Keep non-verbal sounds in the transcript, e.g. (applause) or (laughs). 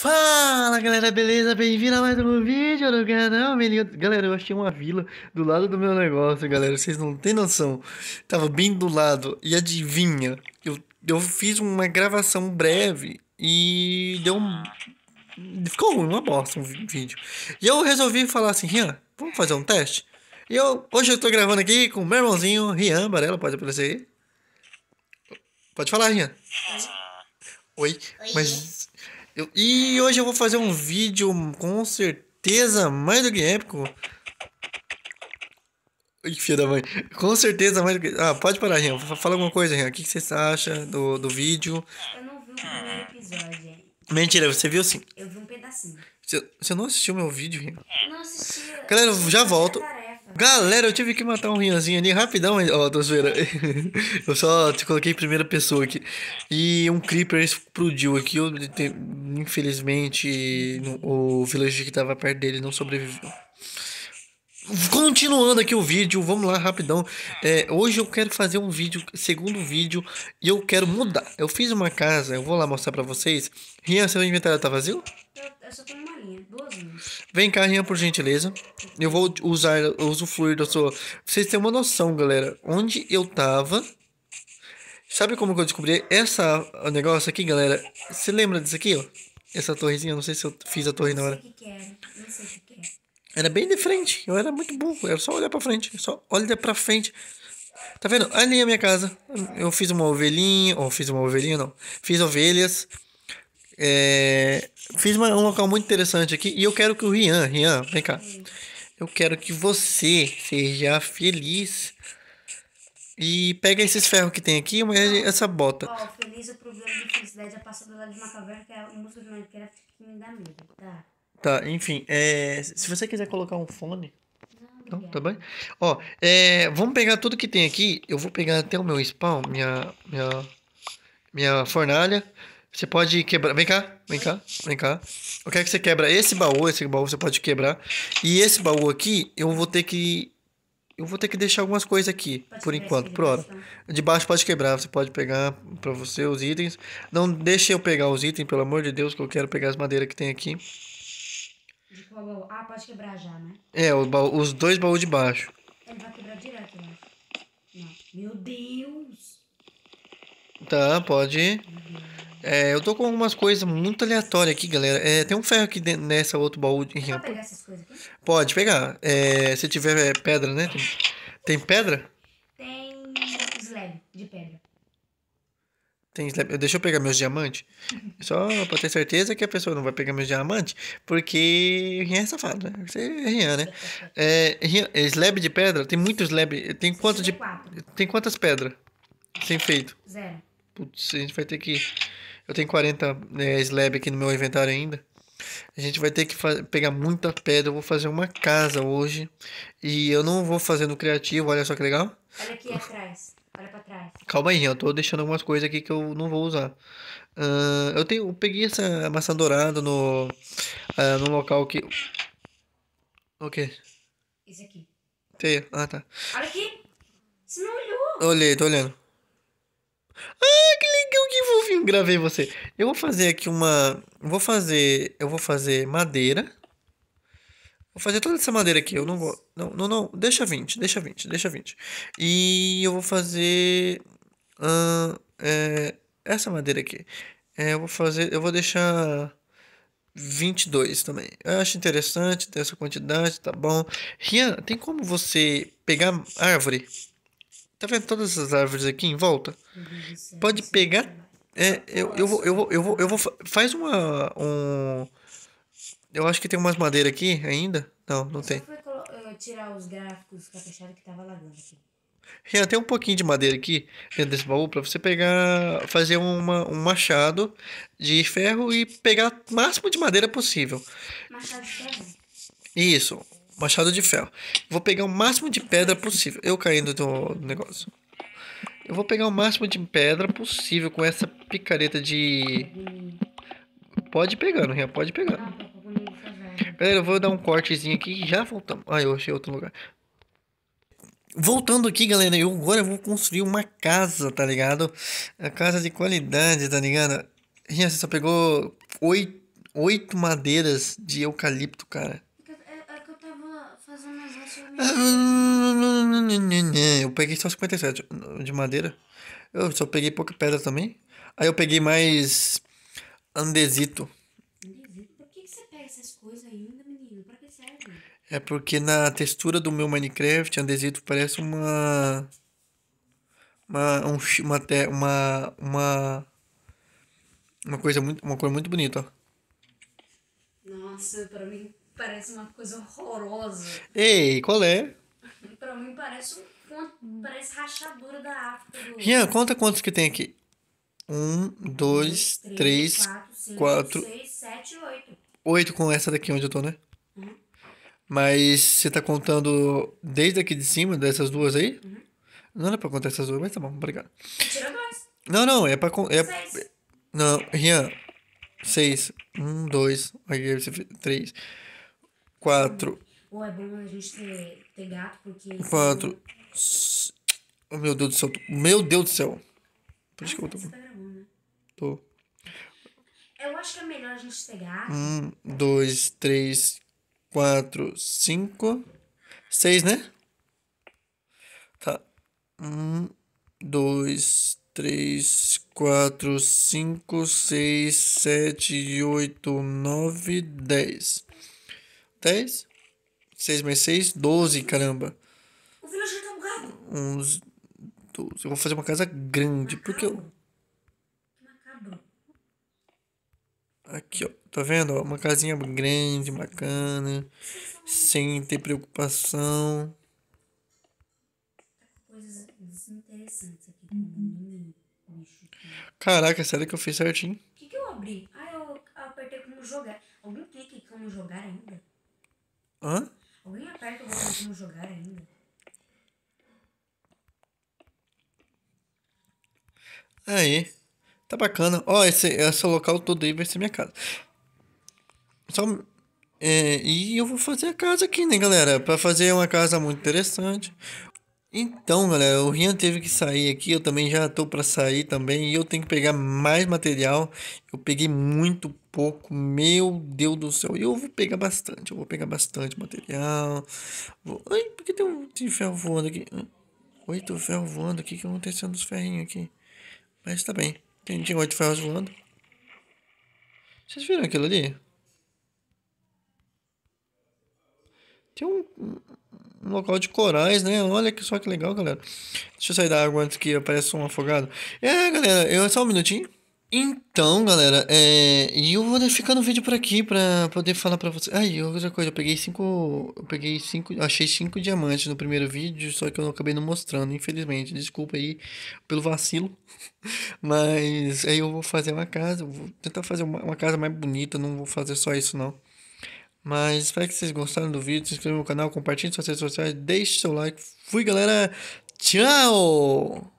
Fala galera, beleza? Bem-vindo a mais um vídeo do canal, menino. Galera, eu achei uma vila do lado do meu negócio, galera. Vocês não tem noção. Tava bem do lado. E adivinha? Eu, eu fiz uma gravação breve e deu um. Ficou ruim, uma bosta um vídeo. E eu resolvi falar assim, Rian, vamos fazer um teste? E eu, hoje eu tô gravando aqui com meu irmãozinho, Rian Barela, pode aparecer aí. Pode falar, Rian. Oi, Oi mas eu, e hoje eu vou fazer um vídeo com certeza mais do que épico. Ai, que filha da mãe. Com certeza mais do que. Ah, pode parar, Rian. Fala alguma coisa, Rian. O que, você acha do, do vídeo? Eu não vi o primeiro episódio. Mentira, você viu sim. Eu vi um pedacinho. Você, você não assistiu meu vídeo, Rian? Não assisti. Galera, eu já volto. Galera, eu tive que matar um Rianzinho ali rapidão, ó, oh, tô zoeira. (laughs) eu só te coloquei em primeira pessoa aqui. E um Creeper explodiu aqui. infelizmente, o village que tava perto dele não sobreviveu. Continuando aqui o vídeo, vamos lá rapidão. É, hoje eu quero fazer um vídeo, segundo vídeo, e eu quero mudar. Eu fiz uma casa, eu vou lá mostrar pra vocês. Rian, seu inventário tá vazio? Eu só tenho uma linha, duas linhas. Vem cá, Rian, por gentileza. Eu vou usar, eu uso fluido, eu sou... Vocês têm uma noção, galera. Onde eu tava... Sabe como que eu descobri essa negócio aqui, galera? Você lembra disso aqui, ó? Essa torrezinha, não sei se eu fiz a torre na hora. Não sei o que é, não sei o que é. Era bem de frente. Eu era muito burro. Era só olhar pra frente. Só olha pra frente. Tá vendo? Ali é a minha casa. Eu fiz uma ovelhinha. Ou fiz uma ovelhinha, não. Fiz ovelhas. É, fiz uma, um local muito interessante aqui. E eu quero que o Rian, Rian, vem cá. Eu quero que você seja feliz. E pega esses ferros que tem aqui, e essa bota. Ó, oh, feliz, o problema é de felicidade é passar do lado de uma caverna, que é a música que era que me dá tá? Tá, enfim, é, se você quiser colocar um fone. Não, tá bem? Ó, é, vamos pegar tudo que tem aqui. Eu vou pegar até o meu spawn, minha, minha, minha fornalha. Você pode quebrar. Vem cá, vem cá, vem cá. Eu quero que você quebra esse baú, esse baú você pode quebrar. E esse baú aqui, eu vou ter que. Eu vou ter que deixar algumas coisas aqui, pode por enquanto, por hora. De baixo pode quebrar, você pode pegar pra você os itens. Não deixe eu pegar os itens, pelo amor de Deus, que eu quero pegar as madeiras que tem aqui. De qual baú? Ah, pode quebrar já, né? É, baú, os dois baús de baixo. Ele vai quebrar direto, eu acho. Não. Meu Deus! Tá, pode. É, eu tô com algumas coisas muito aleatórias aqui, galera. É, tem um ferro aqui dentro, nessa outro baú. De... Pode pegar essas coisas aqui? Pode pegar. É, se tiver é, pedra, né? Tem, tem pedra? Tem slab de pedra. Tem Deixa eu pegar meus diamantes. Uhum. Só pra ter certeza que a pessoa não vai pegar meus diamantes, porque Rian é safado, né? Você é Rian, né? É, é, é. é Rian, slab de pedra? Tem muitos slab. Tem quantas de. Tem quantas pedras? Sem feito? Zero. Putz, a gente vai ter que. Eu tenho 40 é, né, slab aqui no meu inventário ainda. A gente vai ter que pegar muita pedra. Eu vou fazer uma casa hoje. E eu não vou fazer no criativo. Olha só que legal. Olha aqui atrás. Olha pra trás. Calma aí, eu tô deixando algumas coisas aqui que eu não vou usar. Uh, eu tenho, eu peguei essa maçã dourada no, uh, no local que... O quê? Isso aqui. Tem, ah tá. Olha aqui. Você não olhou. Olhei, tô olhando. Ah, que legal, que fofinho. Gravei você. Eu vou fazer aqui uma... Vou fazer... Eu vou fazer madeira. Vou fazer toda essa madeira aqui. Eu não vou. Não, não, não. Deixa 20, deixa 20, deixa 20. E eu vou fazer. é, essa madeira aqui. É, eu vou fazer. Eu vou deixar. 22 também. Eu acho interessante ter essa quantidade, tá bom. Rian, tem como você pegar árvore? Tá vendo todas essas árvores aqui em volta? Uhum. Pode pegar. É, eu, eu, vou, eu, vou, eu, vou, eu vou. Faz uma. Um, eu acho que tem umas madeiras aqui ainda. Não, não tem. Foi eh, tirar os gráficos caprichados que tava lagando aqui. Renan, tem um pouquinho de madeira aqui dentro desse baú para você pegar, fazer uma, um machado de ferro e pegar o máximo de madeira possível. Machado de ferro? Isso, machado de ferro. Vou pegar o máximo de pedra possível. Eu caindo do, negócio. Eu vou pegar o máximo de pedra possível com essa picareta de. Pode ir pegando, Rian, pode ir pegando. Tá Galera, eu vou dar um cortezinho aqui e já voltamos. Ah, eu achei outro lugar. Voltando aqui, galera, eu agora vou construir uma casa, tá ligado? A casa de qualidade, tá ligado? Gente, só pegou oito, oito madeiras de eucalipto, cara. É, é eu peguei só 57 de madeira. Eu só peguei pouca pedra também. Aí eu peguei mais andesito que você pega essas coisas ainda, menino? Pra que serve? É porque na textura do meu Minecraft, Andesito parece uma. Uma, um, uma, uma, uma, uma coisa muito, uma cor muito bonita, ó. Nossa, pra mim parece uma coisa horrorosa. Ei, qual é? (laughs) pra mim parece um, parece rachadura da África. Rian, conta quantos que tem aqui. Um, dois, três, três quatro, cinco, quatro, seis, sete, oito oito com essa daqui onde eu tô, né? Uhum. Mas você tá contando desde aqui de cima, dessas duas aí? Uhum. Não era é pra contar essas duas, mas tá bom, obrigado. Tira dois. Não, não, é pra. É, seis. Não, Rian. Seis. Um, dois. Aí você fez três. Quatro. Ou é bom a gente ter, ter gato, porque. Quatro. Oh, meu Deus do céu. Meu Deus do céu. Por isso que eu tô. Tá gravando, né? Tô gente chegar. Um, dois, três, quatro, cinco, seis, né? Tá. Um, dois, três, quatro, cinco, seis, sete, oito, nove, dez. Dez? Seis mais seis, doze, caramba. O vilarejo tá bugado. Uns doze. Eu vou fazer uma casa grande, porque eu... Aqui, ó. Tá vendo? Ó, uma casinha grande, bacana. Sem ter preocupação. Caraca, sério que eu fiz certinho? O que, que eu abri? Ah, eu apertei como jogar. Alguém clica em como jogar ainda? Hã? Alguém aperta o como jogar ainda? Aí. Tá bacana. Ó, oh, esse, esse local todo aí vai ser minha casa. Só. É, e eu vou fazer a casa aqui, né, galera? Pra fazer uma casa muito interessante. Então, galera, o Rian teve que sair aqui, eu também já tô para sair também, e eu tenho que pegar mais material. Eu peguei muito pouco, meu Deus do céu. E eu vou pegar bastante, eu vou pegar bastante material. Vou... Ai, por que tem um ferro voando aqui? Oito ferro voando aqui, o que aconteceu nos ferrinhos aqui? Mas tá bem. Quem tinha oito ferros voando? Vocês viram aquilo ali? Tem um, um local de corais, né? Olha que só que legal, galera. Deixa eu sair da água antes que apareça um afogado. É, galera, eu, só um minutinho. Então, galera, é, e eu vou ficar no vídeo por aqui pra poder falar pra vocês. Ai, outra coisa, eu peguei cinco. Eu peguei cinco. Achei cinco diamantes no primeiro vídeo, só que eu não acabei não mostrando, infelizmente. Desculpa aí pelo vacilo. (laughs) Mas aí eu vou fazer uma casa. Vou tentar fazer uma, uma casa mais bonita, não vou fazer só isso não. Mas espero que vocês gostaram do vídeo. Se inscreva no canal, compartilhe suas redes sociais, deixe seu like. Fui, galera. Tchau!